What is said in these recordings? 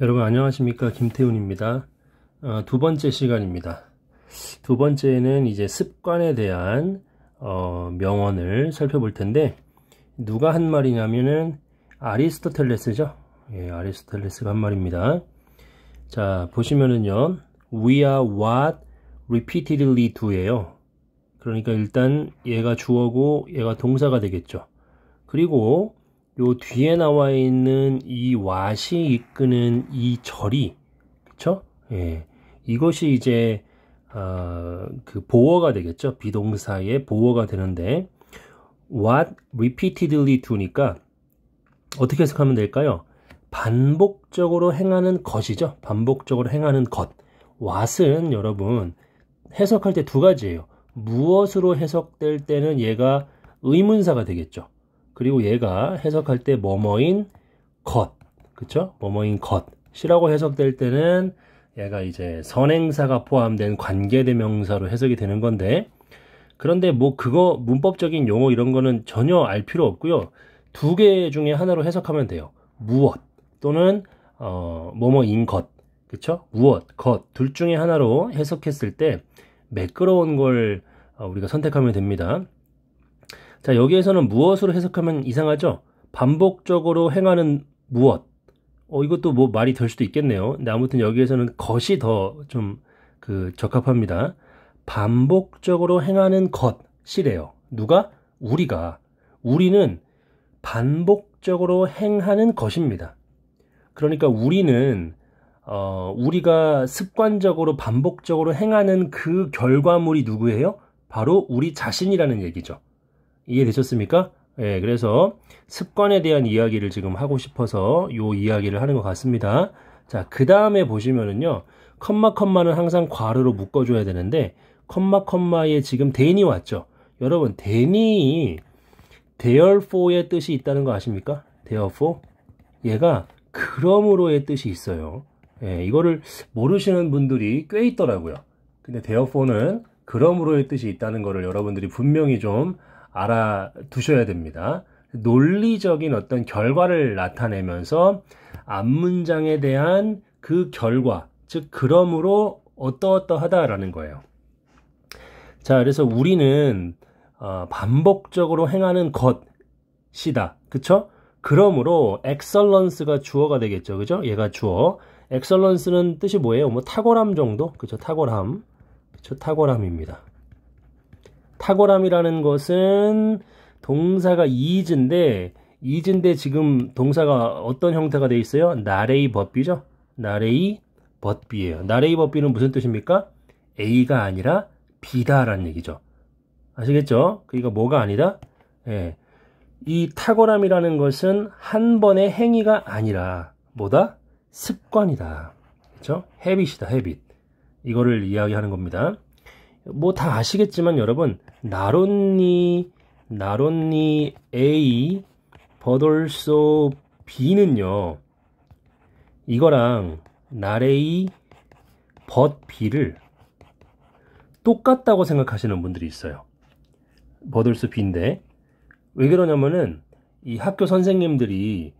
여러분 안녕하십니까 김태훈입니다 어, 두 번째 시간입니다 두 번째는 이제 습관에 대한 어, 명언을 살펴볼 텐데 누가 한 말이냐면은 아리스토텔레스죠 예, 아리스토텔레스가 한 말입니다 자 보시면은요 we are what repeatedly do예요 그러니까 일단 얘가 주어고 얘가 동사가 되겠죠 그리고 요 뒤에 나와 있는 이 왓이 이끄는 이 절이 그쵸? 예. 이것이 이제 어, 그 보어가 되겠죠. 비동사의 보어가 되는데 what repeatedly do니까 어떻게 해석하면 될까요? 반복적으로 행하는 것이죠. 반복적으로 행하는 것. 왓은 여러분 해석할 때 두 가지예요. 무엇으로 해석될 때는 얘가 의문사가 되겠죠. 그리고 얘가 해석할 때 뭐뭐인 것, 그쵸? 뭐뭐인 것이라고 해석될 때는 얘가 이제 선행사가 포함된 관계대명사로 해석이 되는 건데 그런데 뭐 그거 문법적인 용어 이런 거는 전혀 알 필요 없고요. 두 개 중에 하나로 해석하면 돼요. 무엇 또는 어 뭐뭐인 것, 그쵸? 무엇, 것 둘 중에 하나로 해석했을 때 매끄러운 걸 어, 우리가 선택하면 됩니다. 자, 여기에서는 무엇으로 해석하면 이상하죠? 반복적으로 행하는 무엇. 어, 이것도 뭐 말이 될 수도 있겠네요. 근데 아무튼 여기에서는 것이 더 좀 그 적합합니다. 반복적으로 행하는 것이래요. 누가? 우리가. 우리는 반복적으로 행하는 것입니다. 그러니까 우리는 어, 우리가 습관적으로 반복적으로 행하는 그 결과물이 누구예요? 바로 우리 자신이라는 얘기죠. 이해되셨습니까? 예, 그래서 습관에 대한 이야기를 지금 하고 싶어서 요 이야기를 하는 것 같습니다. 자, 그 다음에 보시면은요. 컴마 컴마는 항상 괄호로 묶어줘야 되는데 컴마 컴마에 지금 대이 왔죠. 여러분 대니 therefore의 뜻이 있다는 거 아십니까? therefore 얘가 그러므로의 뜻이 있어요. 예, 이거를 모르시는 분들이 꽤 있더라고요. 근데 therefore는 그러므로의 뜻이 있다는 거를 여러분들이 분명히 좀 알아두셔야 됩니다. 논리적인 어떤 결과를 나타내면서 앞문장에 대한 그 결과, 즉, 그러므로 어떠어떠하다라는 거예요. 자, 그래서 우리는 어, 반복적으로 행하는 것이다. 그쵸? 그러므로 엑설런스가 주어가 되겠죠. 그죠? 얘가 주어. 엑설런스는 뜻이 뭐예요? 뭐 탁월함 정도? 그쵸? 탁월함. 그쵸? 탁월함입니다. 탁월함이라는 것은 동사가 이즈인데 이즈인데 지금 동사가 어떤 형태가 돼 있어요? 나레이 법비죠. 나레이 법비예요. 나레이 법비는 무슨 뜻입니까? A가 아니라 B다라는 얘기죠. 아시겠죠? 그러니까 뭐가 아니다? 예. 이 탁월함이라는 것은 한 번의 행위가 아니라 뭐다? 습관이다. 그렇죠? 헤빗이다, 헤빗. 이거를 이야기하는 겁니다. 뭐다 아시겠지만 여러분 나론니 나론니 A 버돌소 B는요 이거랑 나레이 벗 B를 똑같다고 생각하시는 분들이 있어요 버돌소 B인데 왜 그러냐면은 이 학교 선생님들이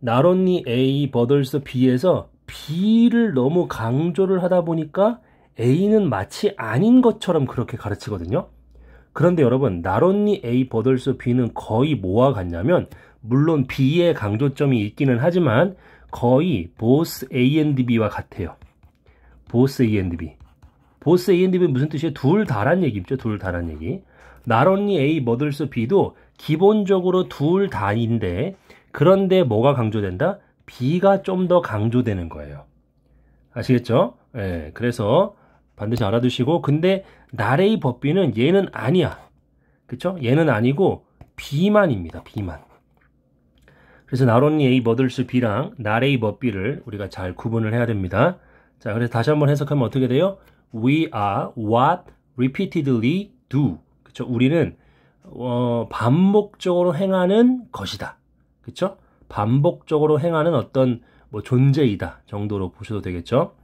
나론니 A 버돌소 B에서 B를 너무 강조를 하다 보니까 A는 마치 아닌 것처럼 그렇게 가르치거든요. 그런데 여러분, 나론니 A 버덜스 B는 거의 뭐와 같냐면, 물론 B의 강조점이 있기는 하지만, 거의 보스 A and B와 같아요. 보스 A and B. 보스 A and B 무슨 뜻이에요? 둘 다란 얘기죠. 둘 다란 얘기. 나론니 A 버들스 B도 기본적으로 둘 다인데, 그런데 뭐가 강조된다? B가 좀 더 강조되는 거예요. 아시겠죠? 예, 네, 그래서 반드시 알아두시고 근데 나레이 법비는 얘는 아니야. 그쵸? 얘는 아니고 비만입니다. 비만. 그래서 나론이 A 머들스 B랑 나레이 법비를 우리가 잘 구분을 해야 됩니다. 자, 그래서 다시 한번 해석하면 어떻게 돼요? We are what repeatedly do. 그쵸? 우리는 어, 반복적으로 행하는 것이다. 그쵸? 반복적으로 행하는 어떤 뭐 존재이다 정도로 보셔도 되겠죠.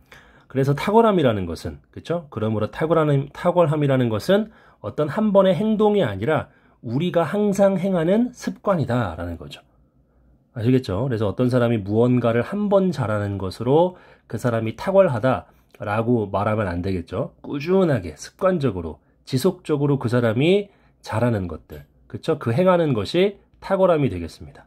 그래서 탁월함이라는 것은 그렇죠? 그러므로 탁월함, 탁월함이라는 것은 어떤 한 번의 행동이 아니라 우리가 항상 행하는 습관이다라는 거죠. 아시겠죠? 그래서 어떤 사람이 무언가를 한 번 잘하는 것으로 그 사람이 탁월하다라고 말하면 안 되겠죠. 꾸준하게 습관적으로 지속적으로 그 사람이 잘하는 것들, 그쵸? 그 행하는 것이 탁월함이 되겠습니다.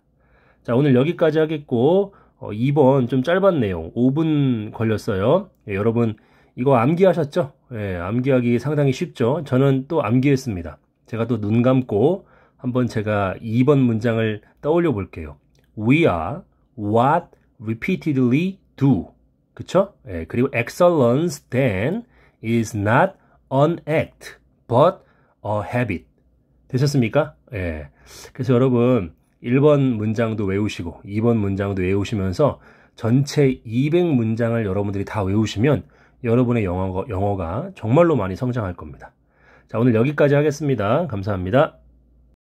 자, 오늘 여기까지 하겠고 어, 2번 좀짧은 내용 5분 걸렸어요. 예, 여러분 이거 암기하셨죠? 예, 암기하기 상당히 쉽죠. 저는 또 암기했습니다. 제가 또 눈 감고 한번 제가 2번 문장을 떠올려 볼게요. We are what repeatedly do. 그쵸? 예, 그리고 excellence then is not an act but a habit. 되셨습니까? 예. 그래서 여러분 1번 문장도 외우시고 2번 문장도 외우시면서 전체 200문장을 여러분들이 다 외우시면 여러분의 영어가, 영어가 정말로 많이 성장할 겁니다. 자, 오늘 여기까지 하겠습니다. 감사합니다.